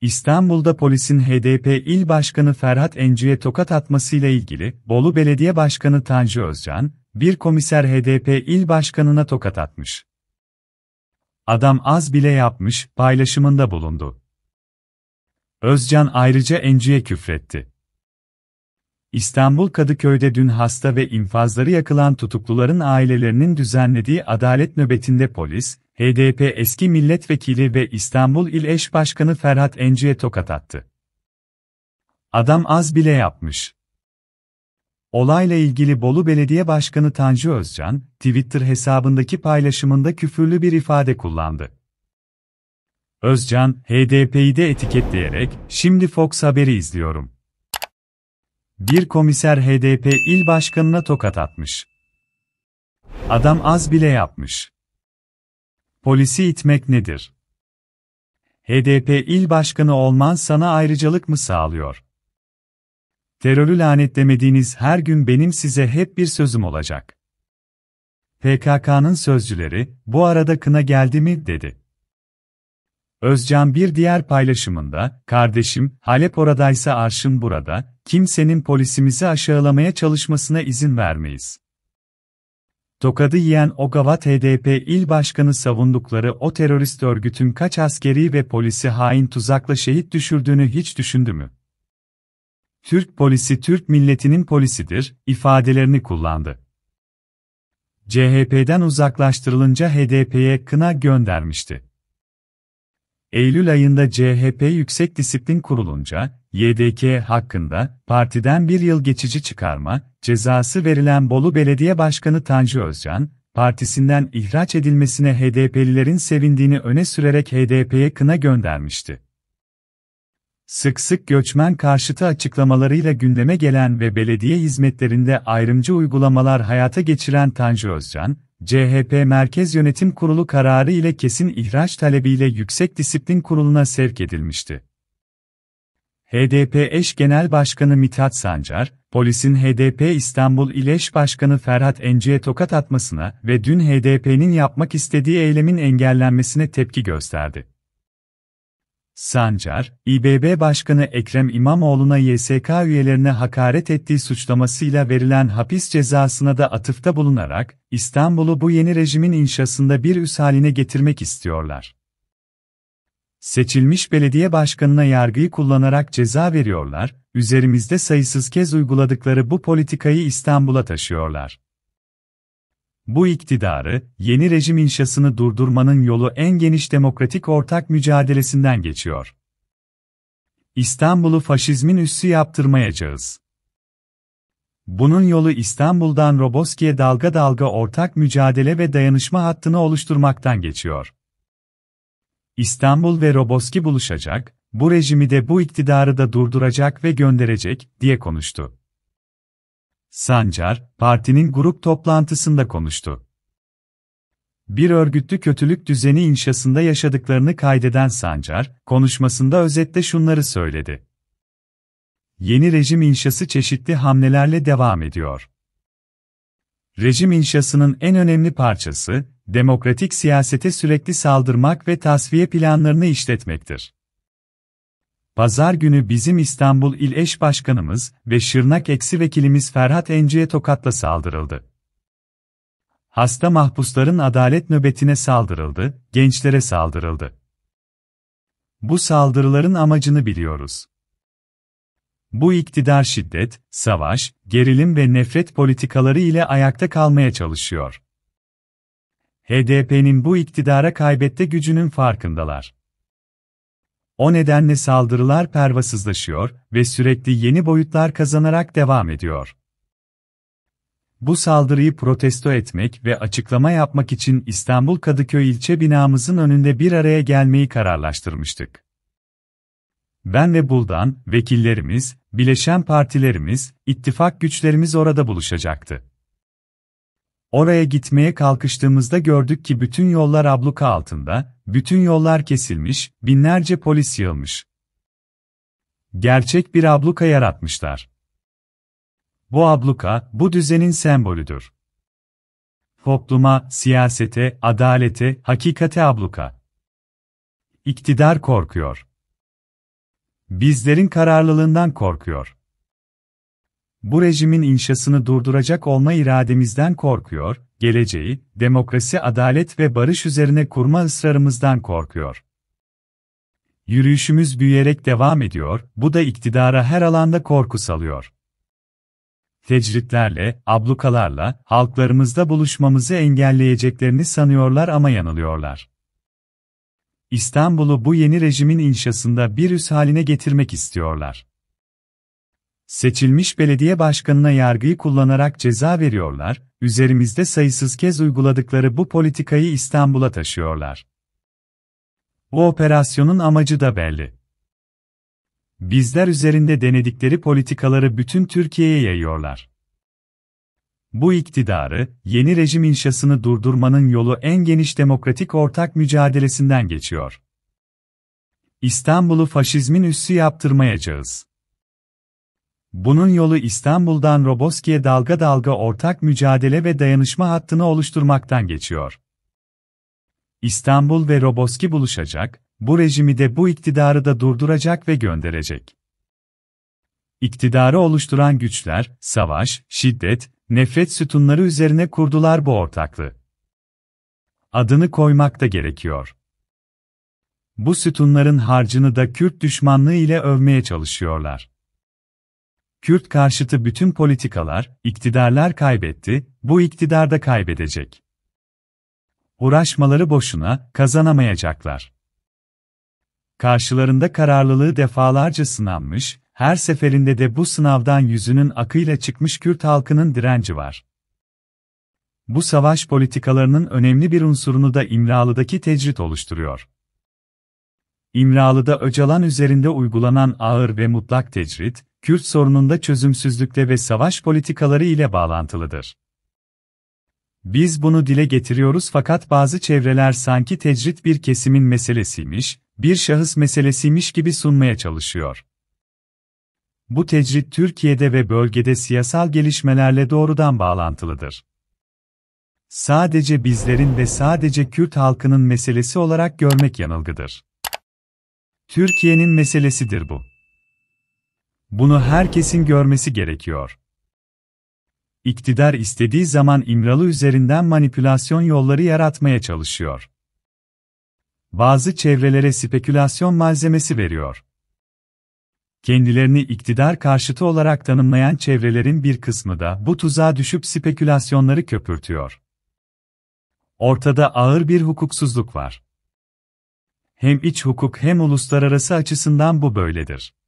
İstanbul'da polisin HDP il Başkanı Ferhat Enci'ye tokat atmasıyla ilgili, Bolu Belediye Başkanı Tanju Özcan, bir komiser HDP il Başkanı'na tokat atmış. Adam az bile yapmış, paylaşımında bulundu. Özcan ayrıca Enci'ye küfretti. İstanbul Kadıköy'de dün hasta ve infazları yakılan tutukluların ailelerinin düzenlediği adalet nöbetinde polis, HDP eski milletvekili ve İstanbul İl Eş Başkanı Ferhat Enci'ye tokat attı. Adam az bile yapmış. Olayla ilgili Bolu Belediye Başkanı Tanju Özcan, Twitter hesabındaki paylaşımında küfürlü bir ifade kullandı. Özcan, HDP'yi de etiketleyerek, şimdi Fox Haber'i izliyorum bir komiser HDP il başkanına tokat atmış. Adam az bile yapmış. Polisi itmek nedir? HDP il başkanı olman sana ayrıcalık mı sağlıyor? Terörü lanetlemediğiniz her gün benim size hep bir sözüm olacak. PKK'nın sözcüleri, bu arada kına geldi mi, dedi. Özcan bir diğer paylaşımında, kardeşim, Halep oradaysa arşın burada, kimsenin polisimizi aşağılamaya çalışmasına izin vermeyiz. Tokadı yiyen Ogawa HDP il başkanı savundukları o terörist örgütün kaç askeri ve polisi hain tuzakla şehit düşürdüğünü hiç düşündü mü? Türk polisi Türk milletinin polisidir, ifadelerini kullandı. CHP'den uzaklaştırılınca HDP'ye kına göndermişti. Eylül ayında CHP Yüksek Disiplin Kurulunca, YDK hakkında partiden bir yıl geçici çıkarma cezası verilen Bolu Belediye Başkanı Tanju Özcan, partisinden ihraç edilmesine HDP'lilerin sevindiğini öne sürerek HDP'ye kına göndermişti. Sık sık göçmen karşıtı açıklamalarıyla gündeme gelen ve belediye hizmetlerinde ayrımcı uygulamalar hayata geçiren Tanju Özcan, CHP Merkez Yönetim Kurulu kararı ile kesin ihraç talebiyle Yüksek Disiplin Kurulu'na sevk edilmişti. HDP eş genel başkanı Mithat Sancar, polisin HDP İstanbul İl Eş Başkanı Ferhat Enci'ye tokat atmasına ve dün HDP'nin yapmak istediği eylemin engellenmesine tepki gösterdi. Sancar, İBB Başkanı Ekrem İmamoğlu'na YSK üyelerine hakaret ettiği suçlamasıyla verilen hapis cezasına da atıfta bulunarak, İstanbul'u bu yeni rejimin inşasında bir üs haline getirmek istiyorlar. Seçilmiş belediye başkanına yargıyı kullanarak ceza veriyorlar, üzerimizde sayısız kez uyguladıkları bu politikayı İstanbul'a taşıyorlar bu iktidarı, yeni rejim inşasını durdurmanın yolu en geniş demokratik ortak mücadelesinden geçiyor. İstanbul'u faşizmin üssü yaptırmayacağız. Bunun yolu İstanbul'dan Roboski'ye dalga dalga ortak mücadele ve dayanışma hattını oluşturmaktan geçiyor. İstanbul ve Roboski buluşacak, bu rejimi de bu iktidarı da durduracak ve gönderecek, diye konuştu. Sancar, partinin grup toplantısında konuştu. Bir örgütlü kötülük düzeni inşasında yaşadıklarını kaydeden Sancar, konuşmasında özetle şunları söyledi. Yeni rejim inşası çeşitli hamlelerle devam ediyor. Rejim inşasının en önemli parçası, demokratik siyasete sürekli saldırmak ve tasfiye planlarını işletmektir. Pazar günü bizim İstanbul İl Eş Başkanımız ve Şırnak Eksi Vekilimiz Ferhat Enci'ye tokatla saldırıldı. Hasta mahpusların adalet nöbetine saldırıldı, gençlere saldırıldı. Bu saldırıların amacını biliyoruz. Bu iktidar şiddet, savaş, gerilim ve nefret politikaları ile ayakta kalmaya çalışıyor. HDP'nin bu iktidara kaybette gücünün farkındalar. O nedenle saldırılar pervasızlaşıyor ve sürekli yeni boyutlar kazanarak devam ediyor. Bu saldırıyı protesto etmek ve açıklama yapmak için İstanbul Kadıköy ilçe binamızın önünde bir araya gelmeyi kararlaştırmıştık. Ben ve Buldan, vekillerimiz, bileşen partilerimiz, ittifak güçlerimiz orada buluşacaktı. Oraya gitmeye kalkıştığımızda gördük ki bütün yollar abluka altında, bütün yollar kesilmiş, binlerce polis yığılmış. Gerçek bir abluka yaratmışlar. Bu abluka, bu düzenin sembolüdür. Topluma, siyasete, adalete, hakikate abluka. İktidar korkuyor. Bizlerin kararlılığından korkuyor bu rejimin inşasını durduracak olma irademizden korkuyor, geleceği, demokrasi, adalet ve barış üzerine kurma ısrarımızdan korkuyor. Yürüyüşümüz büyüyerek devam ediyor, bu da iktidara her alanda korku salıyor. Tecritlerle, ablukalarla, halklarımızda buluşmamızı engelleyeceklerini sanıyorlar ama yanılıyorlar. İstanbul'u bu yeni rejimin inşasında bir üs haline getirmek istiyorlar. Seçilmiş belediye başkanına yargıyı kullanarak ceza veriyorlar, üzerimizde sayısız kez uyguladıkları bu politikayı İstanbul'a taşıyorlar. Bu operasyonun amacı da belli. Bizler üzerinde denedikleri politikaları bütün Türkiye'ye yayıyorlar. Bu iktidarı, yeni rejim inşasını durdurmanın yolu en geniş demokratik ortak mücadelesinden geçiyor. İstanbul'u faşizmin üssü yaptırmayacağız. Bunun yolu İstanbul'dan Roboski'ye dalga dalga ortak mücadele ve dayanışma hattını oluşturmaktan geçiyor. İstanbul ve Roboski buluşacak, bu rejimi de bu iktidarı da durduracak ve gönderecek. İktidarı oluşturan güçler, savaş, şiddet, nefret sütunları üzerine kurdular bu ortaklığı. Adını koymak da gerekiyor. Bu sütunların harcını da Kürt düşmanlığı ile övmeye çalışıyorlar. Kürt karşıtı bütün politikalar, iktidarlar kaybetti, bu iktidar da kaybedecek. Uğraşmaları boşuna, kazanamayacaklar. Karşılarında kararlılığı defalarca sınanmış, her seferinde de bu sınavdan yüzünün akıyla çıkmış Kürt halkının direnci var. Bu savaş politikalarının önemli bir unsurunu da İmralı'daki tecrit oluşturuyor. İmralı'da Öcalan üzerinde uygulanan ağır ve mutlak tecrit, Kürt sorununda çözümsüzlükle ve savaş politikaları ile bağlantılıdır. Biz bunu dile getiriyoruz fakat bazı çevreler sanki tecrit bir kesimin meselesiymiş, bir şahıs meselesiymiş gibi sunmaya çalışıyor. Bu tecrit Türkiye'de ve bölgede siyasal gelişmelerle doğrudan bağlantılıdır. Sadece bizlerin ve sadece Kürt halkının meselesi olarak görmek yanılgıdır. Türkiye'nin meselesidir bu. Bunu herkesin görmesi gerekiyor. İktidar istediği zaman İmralı üzerinden manipülasyon yolları yaratmaya çalışıyor. Bazı çevrelere spekülasyon malzemesi veriyor. Kendilerini iktidar karşıtı olarak tanımlayan çevrelerin bir kısmı da bu tuzağa düşüp spekülasyonları köpürtüyor. Ortada ağır bir hukuksuzluk var. Hem iç hukuk hem uluslararası açısından bu böyledir.